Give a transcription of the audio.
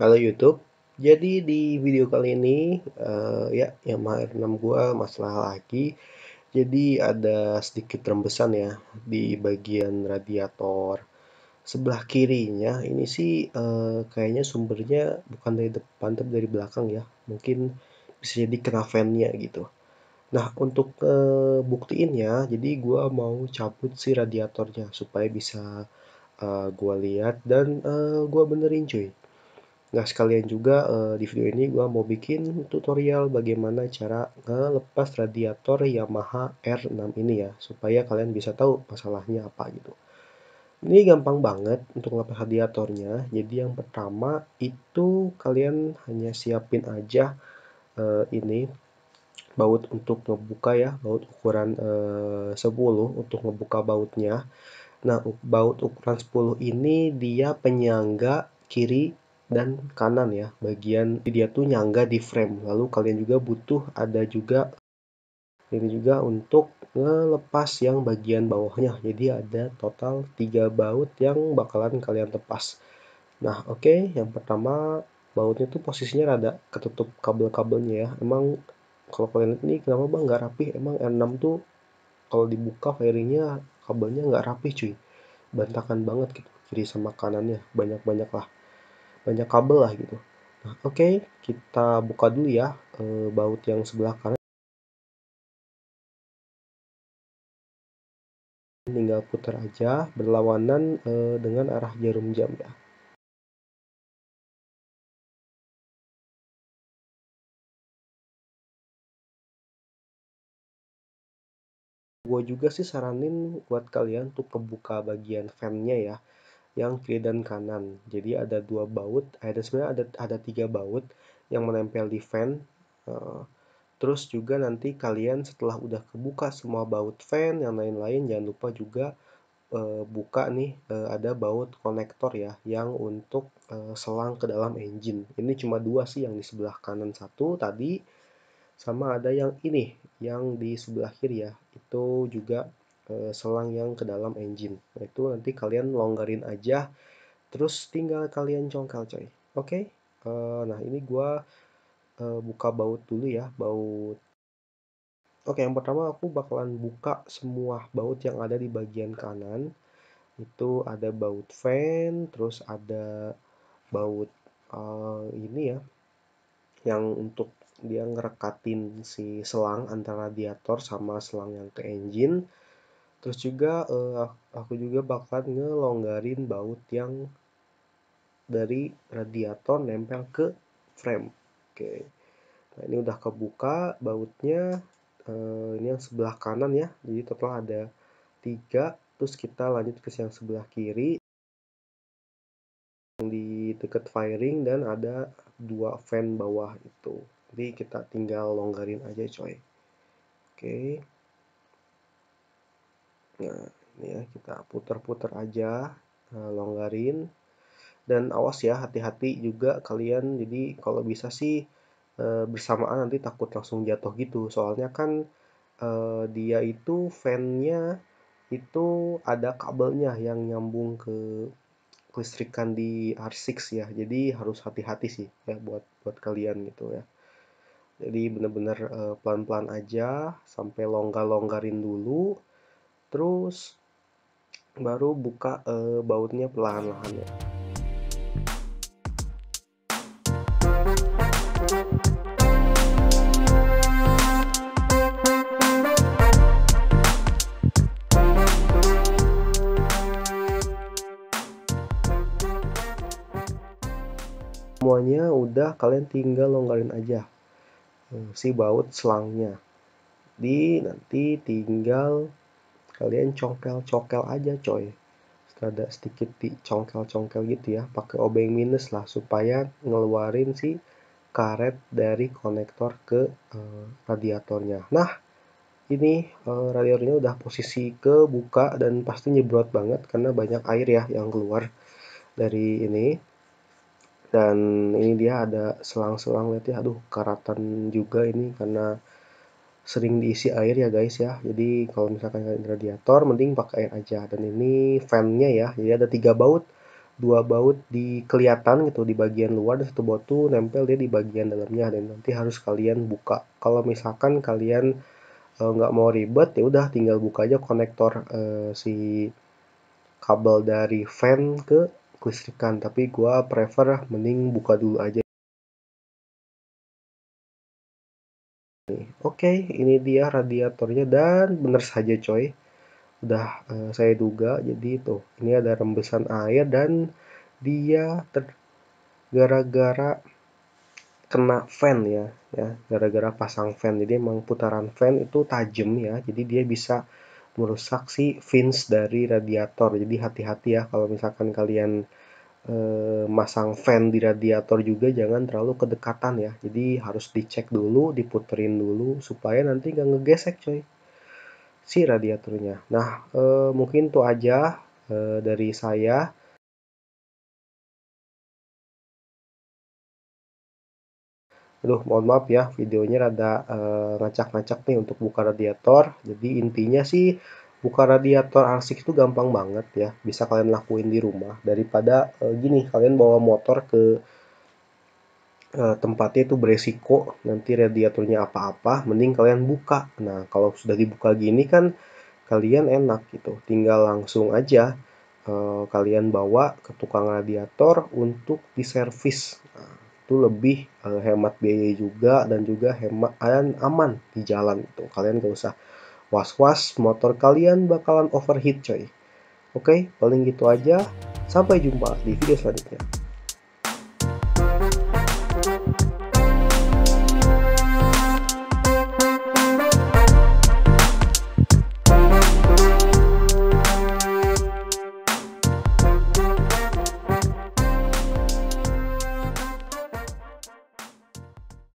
kalau YouTube jadi di video kali ini uh, ya yang mahir 6 gua masalah lagi. Jadi ada sedikit rembesan ya di bagian radiator sebelah kirinya. Ini sih uh, kayaknya sumbernya bukan dari depan tapi dari belakang ya. Mungkin bisa jadi kena fan-nya gitu. Nah, untuk uh, ya, jadi gua mau cabut si radiatornya supaya bisa uh, gua lihat dan uh, gua benerin cuy Nah sekalian juga uh, di video ini gue mau bikin tutorial bagaimana cara ngelepas radiator Yamaha R6 ini ya Supaya kalian bisa tahu masalahnya apa gitu Ini gampang banget untuk ngelepas radiatornya Jadi yang pertama itu kalian hanya siapin aja uh, ini baut untuk ngebuka ya baut ukuran eh, uh, 10 untuk ngebuka bautnya Nah baut ukuran 10 ini dia penyangga kiri dan kanan ya bagian dia tuh nyangga di frame lalu kalian juga butuh ada juga ini juga untuk ngelepas yang bagian bawahnya jadi ada total tiga baut yang bakalan kalian lepas nah oke okay, yang pertama bautnya tuh posisinya rada ketutup kabel-kabelnya ya emang kalau kalian lihat ini kenapa bang nggak rapi emang R6 tuh kalau dibuka fairingnya kabelnya nggak rapi cuy bantakan banget gitu kiri sama kanannya banyak-banyak lah banyak kabel lah gitu nah oke okay, kita buka dulu ya e, baut yang sebelah kanan tinggal putar aja berlawanan e, dengan arah jarum jam ya gue juga sih saranin buat kalian untuk kebuka bagian fan-nya ya yang kiri dan kanan. Jadi ada dua baut, ada eh, sebenarnya ada ada tiga baut yang menempel di fan. Uh, terus juga nanti kalian setelah udah kebuka semua baut fan yang lain-lain jangan lupa juga uh, buka nih uh, ada baut konektor ya yang untuk uh, selang ke dalam engine. Ini cuma dua sih yang di sebelah kanan satu tadi sama ada yang ini yang di sebelah kiri ya. Itu juga selang yang ke dalam engine. Nah, itu nanti kalian longgarin aja, terus tinggal kalian congkel coy. Oke, okay? uh, eh, nah ini gua uh, buka baut dulu ya, baut. Oke, yang pertama aku bakalan buka semua baut yang ada di bagian kanan. Itu ada baut fan, terus ada baut uh, ini ya, yang untuk dia ngerekatin si selang antara radiator sama selang yang ke engine terus juga uh, aku juga bakal ngelonggarin baut yang dari radiator nempel ke frame oke okay. nah ini udah kebuka bautnya uh, ini yang sebelah kanan ya jadi total ada tiga terus kita lanjut ke yang sebelah kiri yang di dekat firing dan ada dua fan bawah itu jadi kita tinggal longgarin aja coy oke okay. Nah, ini ya kita putar-putar aja, eh, longgarin. Dan awas ya, hati-hati juga kalian. Jadi kalau bisa sih eh, bersamaan nanti takut langsung jatuh gitu. Soalnya kan eh, dia itu fan-nya itu ada kabelnya yang nyambung ke listrikan di R6 ya. Jadi harus hati-hati sih ya buat buat kalian gitu ya jadi bener-bener pelan-pelan aja sampai longgar-longgarin dulu terus baru buka e, bautnya pelan lahan ya semuanya udah kalian tinggal longgarin aja eh, si baut selangnya di nanti tinggal kalian congkel-congkel aja coy ada sedikit di congkel congkel gitu ya pakai obeng minus lah supaya ngeluarin si karet dari konektor ke uh, radiatornya nah ini uh, radiatornya udah posisi ke buka dan pasti nyebrot banget karena banyak air ya yang keluar dari ini dan ini dia ada selang-selang lihat ya aduh karatan juga ini karena sering diisi air ya guys ya jadi kalau misalkan kalian radiator mending pakai air aja dan ini fannya ya jadi ada tiga baut dua baut di kelihatan gitu di bagian luar dan satu baut tuh nempel dia di bagian dalamnya dan nanti harus kalian buka kalau misalkan kalian eh, nggak e, mau ribet ya udah tinggal buka aja konektor e, si kabel dari fan ke kelistrikan tapi gua prefer mending buka dulu aja Oke, okay, ini dia radiatornya dan benar saja coy. Udah uh, saya duga jadi itu. ini ada rembesan air dan dia gara-gara kena fan ya, ya gara-gara pasang fan. Jadi emang putaran fan itu tajam ya. Jadi dia bisa merusak si fins dari radiator. Jadi hati-hati ya kalau misalkan kalian Eh, masang fan di radiator juga jangan terlalu kedekatan ya jadi harus dicek dulu diputerin dulu supaya nanti nggak ngegesek coy si radiatornya nah eh, mungkin itu aja eh, dari saya Aduh, mohon maaf ya, videonya rada eh, ngacak-ngacak nih untuk buka radiator. Jadi intinya sih buka radiator arsik itu gampang banget ya bisa kalian lakuin di rumah daripada e, gini kalian bawa motor ke e, eh, tempatnya itu beresiko nanti radiatornya apa-apa mending kalian buka nah kalau sudah dibuka gini kan kalian enak gitu tinggal langsung aja e, kalian bawa ke tukang radiator untuk diservis nah, itu lebih e, hemat biaya juga dan juga hemat kalian aman di jalan itu kalian gak usah Was-was motor kalian bakalan overheat coy. Oke, paling gitu aja. Sampai jumpa di video selanjutnya.